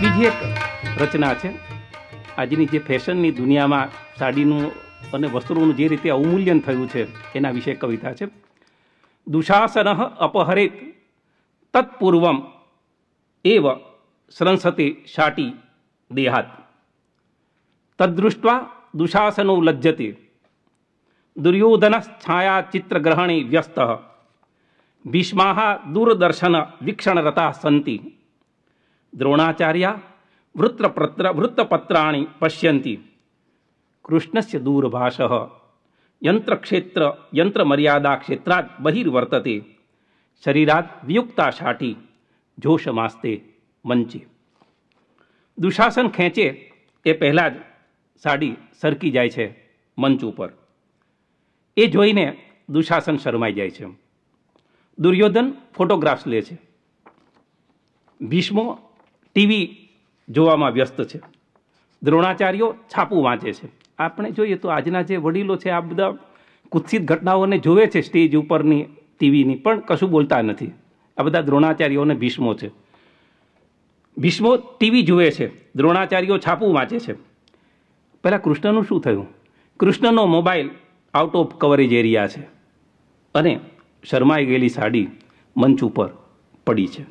બીજી એક રચના છે આજની જે ફેશનની દુનિયામાં સાડીનું અને વસ્ત્રોનું જે રીતે અવમૂલ્યન થયું છે એના વિશે કવિતા છે દુશાસન અપહરિત તત્પૂર્વમ એવ સંસતે શાટી દેહાત તદ્દૃષ્ટ્વા દુશાસનો લજ્જતે દુર્યોધન દુર્યોધનશ્છાયાચિત્રગ્રહણે વ્યસ્ત ભીષ્મા દૂરદર્શન વીક્ષણરતા સંતિ દ્રોણાચાર્યા વૃત્તપત્ર વૃત્તપત્રાણી પશ્યંતી કૃષ્ણસ્ય દૂરભાષ યંત્રક્ષેત્ર યંત્રમર્યાદાક્ષેત્રાત બહિર્વર્તતે શરીરાત વિયુક્તા શાટી જોશમાસ્તે મંચે દુશાસન ખેંચે એ પહેલાં જ સાડી સરકી જાય છે મંચ ઉપર એ જોઈને દુશાસન શરમાઈ જાય છે દુર્યોધન ફોટોગ્રાફ્સ લે છે ભીષ્મો ટીવી જોવામાં વ્યસ્ત છે દ્રોણાચાર્યો છાપું વાંચે છે આપણે જોઈએ તો આજના જે વડીલો છે આ બધા કુત્સિત ઘટનાઓને જોવે છે સ્ટેજ ઉપરની ટીવીની પણ કશું બોલતા નથી આ બધા દ્રોણાચાર્યોને ભીષ્મો છે ભીષ્મો ટીવી જુએ છે દ્રોણાચાર્યો છાપું વાંચે છે પહેલાં કૃષ્ણનું શું થયું કૃષ્ણનો mobile out of coverage area છે અને શરમાઈ ગયેલી સાડી મંચ ઉપર પડી છે